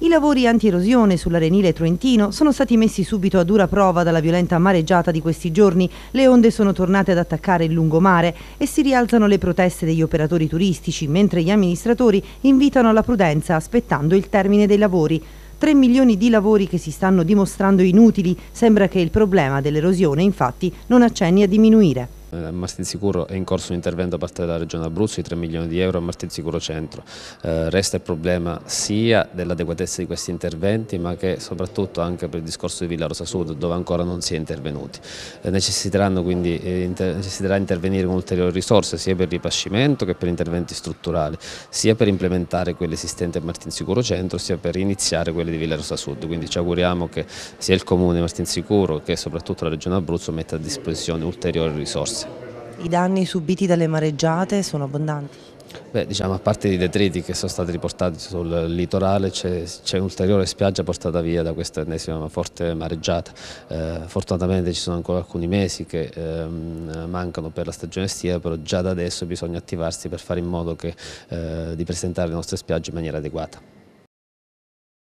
I lavori anti-erosione sull'Arenile truentino sono stati messi subito a dura prova dalla violenta mareggiata di questi giorni. Le onde sono tornate ad attaccare il lungomare e si rialzano le proteste degli operatori turistici, mentre gli amministratori invitano alla prudenza aspettando il termine dei lavori. 3 milioni di lavori che si stanno dimostrando inutili, sembra che il problema dell'erosione infatti non accenni a diminuire a eh, Martinsicuro è in corso un intervento da parte della Regione Abruzzo di 3 milioni di euro a Martinsicuro Centro. Eh, resta il problema sia dell'adeguatezza di questi interventi ma che soprattutto anche per il discorso di Villa Rosa Sud dove ancora non si è intervenuti. Eh, necessiteranno quindi eh, inter necessiterà intervenire con ulteriori risorse sia per il ripascimento che per interventi strutturali, sia per implementare quelle esistenti a Martinsicuro Centro sia per iniziare quelle di Villa Rosa Sud. Quindi ci auguriamo che sia il Comune di Martinsicuro che soprattutto la Regione Abruzzo metta a disposizione ulteriori risorse. I danni subiti dalle mareggiate sono abbondanti? Beh, diciamo, a parte i detriti che sono stati riportati sul litorale c'è un'ulteriore spiaggia portata via da questa ennesima forte mareggiata. Eh, fortunatamente ci sono ancora alcuni mesi che ehm, mancano per la stagione estiva, però già da adesso bisogna attivarsi per fare in modo che, eh, di presentare le nostre spiagge in maniera adeguata.